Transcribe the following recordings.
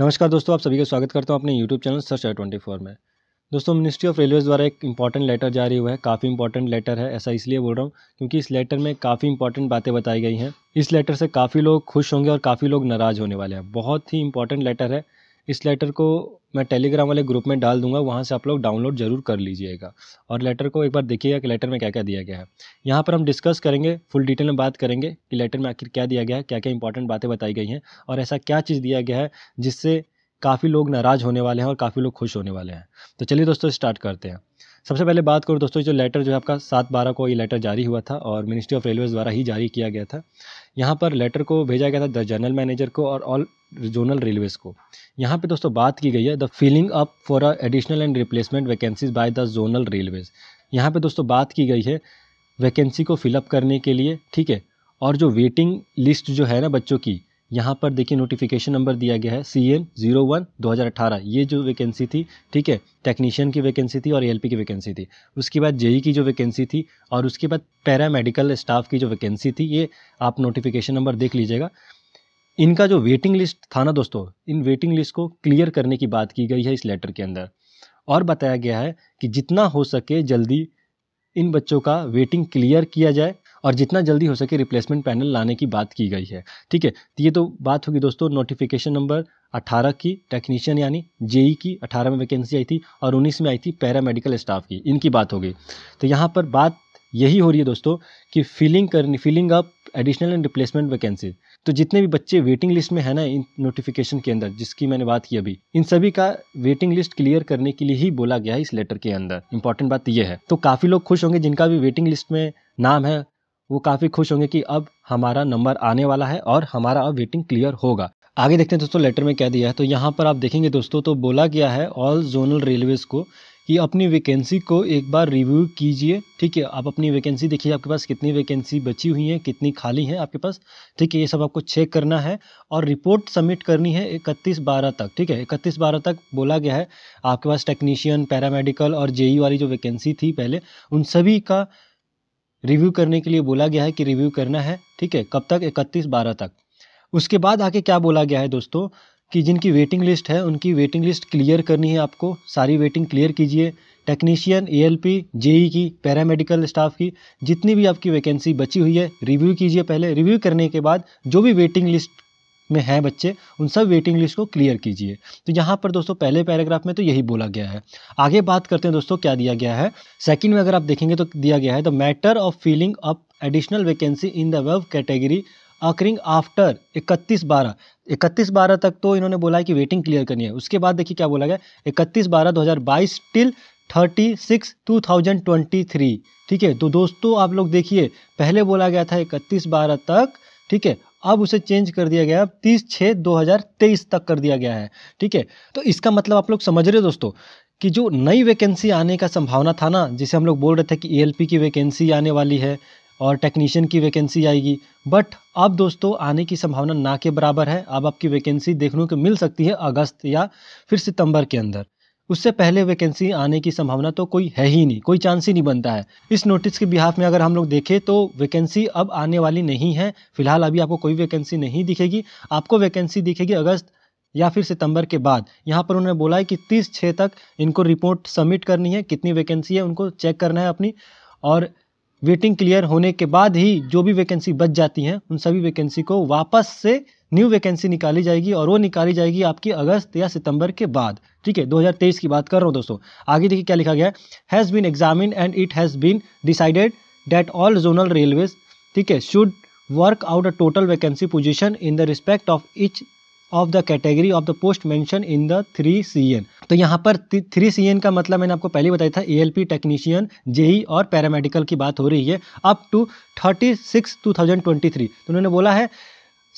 नमस्कार दोस्तों आप सभी का स्वागत करता हूँ अपने YouTube channel search I twenty four में दोस्तों मिनिस्ट्री ऑफ रेलवेज़ द्वारा एक इंपॉर्टेंट लेटर जारी हुआ है काफ़ी इंपॉर्टेंट लेटर है ऐसा इसलिए बोल रहा हूँ क्योंकि इस लेटर में काफ़ी इंपॉर्टेंट बातें बताई गई हैं इस लेटर से काफ़ी लोग खुश होंगे और काफ़ी लोग नाराज़ होने वाले हैं बहुत ही इंपॉर्टेंट लेटर है इस लेटर को मैं टेलीग्राम वाले ग्रुप में डाल दूंगा वहाँ से आप लोग डाउनलोड जरूर कर लीजिएगा और लेटर को एक बार देखिएगा कि लेटर में क्या क्या दिया गया है यहाँ पर हम डिस्कस करेंगे फुल डिटेल में बात करेंगे कि लेटर में आखिर क्या दिया गया है क्या क्या इंपॉर्टेंट बातें बताई गई हैं और ऐसा क्या चीज़ दिया गया है जिससे काफ़ी लोग नाराज़ होने वाले हैं और काफ़ी लोग खुश होने वाले हैं तो चलिए दोस्तों स्टार्ट करते हैं सबसे पहले बात करूँ दोस्तों जो लेटर जो है आपका सात बारह को ये लेटर जारी हुआ था और मिनिस्ट्री ऑफ रेलवेज़ द्वारा ही जारी किया गया था यहाँ पर लेटर को भेजा गया था द जनरल मैनेजर को और ऑल जोनल रेलवेज़ को यहाँ पे दोस्तों बात की गई है the filling up for additional and replacement vacancies by the zonal railways यहाँ पे दोस्तों बात की गई है वैकेंसी को फिलअप करने के लिए ठीक है और जो वेटिंग लिस्ट जो है ना बच्चों की यहाँ पर देखिए नोटिफिकेशन नंबर दिया गया है सी एन जीरो वन दो हज़ार अठारह ये जो वैकेंसी थी ठीक है टेक्नीशियन की वैकेंसी थी और ए की वैकेंसी थी उसके बाद जेई e की जो वैकेंसी थी और उसके बाद पैरामेडिकल स्टाफ की जो वैकेंसी थी ये आप नोटिफिकेशन नंबर देख लीजिएगा इनका जो वेटिंग लिस्ट था ना दोस्तों इन वेटिंग लिस्ट को क्लियर करने की बात की गई है इस लेटर के अंदर और बताया गया है कि जितना हो सके जल्दी इन बच्चों का वेटिंग क्लियर किया जाए और जितना जल्दी हो सके रिप्लेसमेंट पैनल लाने की बात की गई है ठीक है तो ये तो बात होगी दोस्तों नोटिफिकेशन नंबर 18 की टेक्नीशियन यानी जेई की 18 में वैकेंसी आई थी और 19 में आई थी पैरामेडिकल स्टाफ की इनकी बात होगी तो यहाँ पर बात यही हो रही है दोस्तों कि फिलिंग करनी filling up additional and replacement vacancy तो जितने भी बच्चे वेटिंग लिस्ट में है ना इन नोटिफिकेशन के अंदर जिसकी मैंने बात की अभी इन सभी का वेटिंग लिस्ट क्लियर करने के लिए ही बोला गया है इस लेटर के अंदर इंपॉर्टेंट बात यह है तो काफ़ी लोग खुश होंगे जिनका भी वेटिंग लिस्ट में नाम है वो काफ़ी खुश होंगे कि अब हमारा नंबर आने वाला है और हमारा अब वेटिंग क्लियर होगा आगे देखते हैं दोस्तों लेटर में क्या दिया है तो यहाँ पर आप देखेंगे दोस्तों तो बोला गया है ऑल जोनल रेलवेज़ को कि अपनी वैकेंसी को एक बार रिव्यू कीजिए ठीक है आप अपनी वैकेंसी देखिए आपके पास कितनी वैकेंसी बची हुई है कितनी खाली है आपके पास ठीक है ये सब आपको चेक करना है और रिपोर्ट सबमिट करनी है इकतीस बारह तक ठीक है इकतीस बारह तक बोला गया है आपके पास टेक्नीशियन पैरामेडिकल और जेई वाली जो वैकेंसी थी पहले उन सभी का रिव्यू करने के लिए बोला गया है कि रिव्यू करना है ठीक है कब तक इकतीस बारह तक उसके बाद आके क्या बोला गया है दोस्तों कि जिनकी वेटिंग लिस्ट है उनकी वेटिंग लिस्ट क्लियर करनी है आपको सारी वेटिंग क्लियर कीजिए टेक्नीशियन एएलपी जेई की पैरामेडिकल स्टाफ की जितनी भी आपकी वैकेंसी बची हुई है रिव्यू कीजिए पहले रिव्यू करने के बाद जो भी वेटिंग लिस्ट में हैं बच्चे उन सब वेटिंग लिस्ट को क्लियर कीजिए तो यहाँ पर दोस्तों पहले पैराग्राफ में तो यही बोला गया है आगे बात करते हैं दोस्तों क्या दिया गया है सेकंड में अगर आप देखेंगे तो दिया गया है the matter of filling up additional vacancy in the web category occurring after इकतीस बारह इकतीस बारह तक तो इन्होंने बोला है कि वेटिंग क्लियर करनी है उसके बाद देखिए क्या बोला गया इकतीस बारह दो हज़ार बाईस till thirty six two thousand twenty three ठीक है तो दोस्तों आप लोग देखिए पहले बोला गया था इकतीस बारह तक ठीक है अब उसे चेंज कर दिया गया अब तीस छः दो हज़ार तेईस तक कर दिया गया है ठीक है तो इसका मतलब आप लोग समझ रहे हो दोस्तों कि जो नई वैकेंसी आने का संभावना था ना जिसे हम लोग बोल रहे थे कि ए e की वैकेंसी आने वाली है और टेक्नीशियन की वैकेंसी आएगी बट अब दोस्तों आने की संभावना ना के बराबर है अब आपकी वैकेंसी देखने को मिल सकती है अगस्त या फिर सितंबर के अंदर उससे पहले वैकेंसी आने की संभावना तो कोई है ही नहीं कोई चांस ही नहीं बनता है इस नोटिस के बिहाफ में अगर हम लोग देखें तो वैकेंसी अब आने वाली नहीं है फिलहाल अभी आपको कोई वैकेंसी नहीं दिखेगी आपको वैकेंसी दिखेगी अगस्त या फिर सितंबर के बाद यहाँ पर उन्होंने बोला है कि तीस छः तक इनको रिपोर्ट सबमिट करनी है कितनी वैकेंसी है उनको चेक करना है अपनी और वेटिंग क्लियर होने के बाद ही जो भी वैकेंसी बच जाती हैं उन सभी वैकेंसी को वापस से न्यू वैकेंसी निकाली जाएगी और वो निकाली जाएगी आपकी अगस्त या सितंबर के बाद ठीक है 2023 की बात कर रहा हूँ दोस्तों आगे देखिए क्या लिखा गया has been examined and it has been decided that all zonal railways ठीक है should work out a total vacancy position in the respect of each of the category of the post mention in the three C N तो यहाँ पर three C N का मतलब मैंने आपको पहले बताया था A L P technician JE और पैरामेडिकल की बात हो रही है up to thirty six two thousand twenty three तो उन्होंने बोला है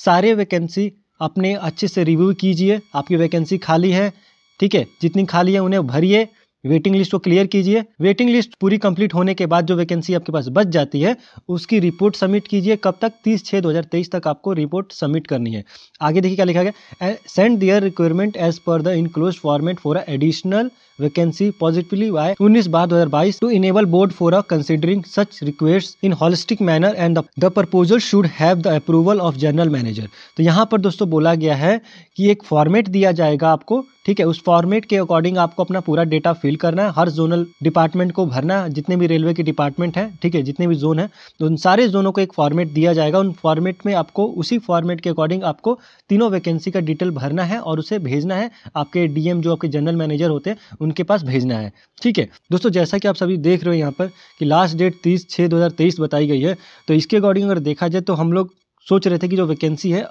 सारे वैकेंसी अपने अच्छे से रिव्यू कीजिए आपकी वैकेंसी खाली है ठीक है जितनी खाली है उन्हें भरिए वेटिंग लिस्ट को क्लियर कीजिए वेटिंग लिस्ट पूरी कंप्लीट होने के बाद जो वैकेंसी आपके पास बच जाती है उसकी रिपोर्ट सबमिट कीजिए कब तक 30 छः 2023 तक आपको रिपोर्ट सबमिट करनी है आगे देखिए क्या लिखा गया send their requirement as per the enclose format for additional vacancy positively by 19 bar 2022 to enable board for a considering such request in manner manner and the proposal should have the approval of general manager तो यहाँ पर दोस्तों बोला गया है कि एक format दिया जाएगा आपको ठीक है उस फॉर्मेट के अकॉर्डिंग आपको अपना पूरा डेटा फिल करना है हर जोनल डिपार्टमेंट को भरना है जितने भी रेलवे के डिपार्टमेंट हैं ठीक है जितने भी जोन है तो उन सारे जोनों को एक फॉर्मेट दिया जाएगा उन फॉर्मेट में आपको उसी फॉर्मेट के अकॉर्डिंग आपको तीनों वैकेंसी का डिटेल भरना है और उसे भेजना है आपके डीएम जो आपके जनरल मैनेजर होते हैं उनके पास भेजना है ठीक है दोस्तों जैसा कि आप सभी देख रहे हो यहाँ पर कि लास्ट डेट तीस छः दो बताई गई है तो इसके अकॉर्डिंग अगर देखा जाए तो हम लोग सोच रहे थे कि जो वैकेंसी है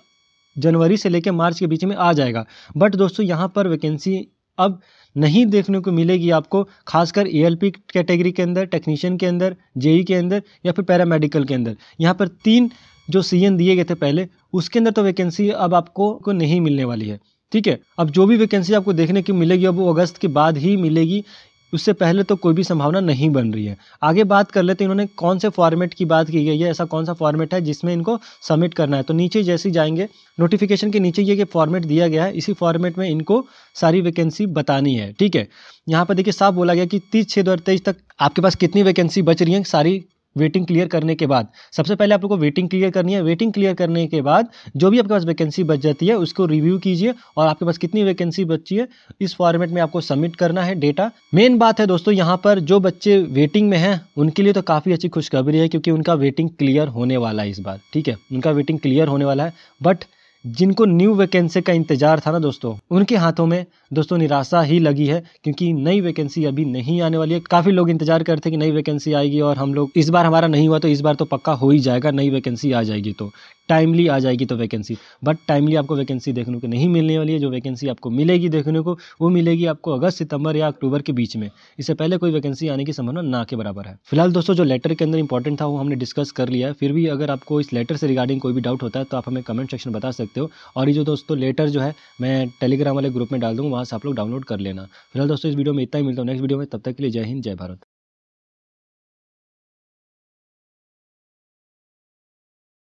जनवरी से लेकर मार्च के बीच में आ जाएगा बट दोस्तों यहाँ पर वैकेंसी अब नहीं देखने को मिलेगी आपको खासकर ए कैटेगरी के अंदर टेक्नीशियन के अंदर जेई e के अंदर या फिर पैरामेडिकल के अंदर यहाँ पर तीन जो सी दिए गए थे पहले उसके अंदर तो वैकेंसी अब आपको को नहीं मिलने वाली है ठीक है अब जो भी वैकेंसी आपको देखने की मिलेगी अब वो अगस्त के बाद ही मिलेगी उससे पहले तो कोई भी संभावना नहीं बन रही है आगे बात कर लेते हैं इन्होंने कौन से फॉर्मेट की बात की गई है ऐसा कौन सा फॉर्मेट है जिसमें इनको सबमिट करना है तो नीचे जैसे जाएंगे नोटिफिकेशन के नीचे ये फॉर्मेट दिया गया है इसी फॉर्मेट में इनको सारी वैकेंसी बतानी है ठीक है यहाँ पर देखिए साफ बोला गया कि तीस छः दो तक आपके पास कितनी वैकेंसी बच रही है सारी वेटिंग क्लियर करने के बाद सबसे पहले आप लोग को वेटिंग क्लियर करनी है वेटिंग क्लियर करने के बाद जो भी आपके पास वैकेंसी बच जाती है उसको रिव्यू कीजिए और आपके पास कितनी वैकेंसी बची है इस फॉर्मेट में आपको सबमिट करना है डेटा मेन बात है दोस्तों यहाँ पर जो बच्चे वेटिंग में हैं उनके लिए तो काफ़ी अच्छी खुशखबरी है क्योंकि उनका वेटिंग क्लियर होने वाला है इस बार ठीक है उनका वेटिंग क्लियर होने वाला है बट जिनको न्यू वैकेंसी का इंतजार था ना दोस्तों उनके हाथों में दोस्तों निराशा ही लगी है क्योंकि नई वैकेंसी अभी नहीं आने वाली है काफी लोग इंतजार करते कि नई वैकेंसी आएगी और हम लोग इस बार हमारा नहीं हुआ तो इस बार तो पक्का हो ही जाएगा नई वैकेंसी आ जाएगी तो टाइमली आ जाएगी तो वैकेंसी बट टाइमली आपको वैकेंसी देखने को नहीं मिलने वाली है जो वैकेंसी आपको मिलेगी देखने को वो मिलेगी आपको अगस्त सितंबर या अक्टूबर के बीच में इससे पहले कोई वैकेंसी आने की संभावना ना के बराबर है फिलहाल दोस्तों जो लेटर के अंदर इंपॉर्टेंट था वो हमने डिस्कस कर लिया है फिर भी अगर आपको इस लेटर से रिगार्डिंग कोई भी डाउट होता है तो आप हमें कमेंट सेक्शन बता सकते हो और ये जो दोस्तों लेटर जो है मैं टेलीग्राम वाले ग्रुप में डाल दूँगा वहाँ से आप लोग डाउनलोड कर लेना फिलहाल दोस्तों इस वीडियो में इतना ही मिलता हूँ नेक्स्ट वीडियो में तब तक के लिए जय हिंद जय भारत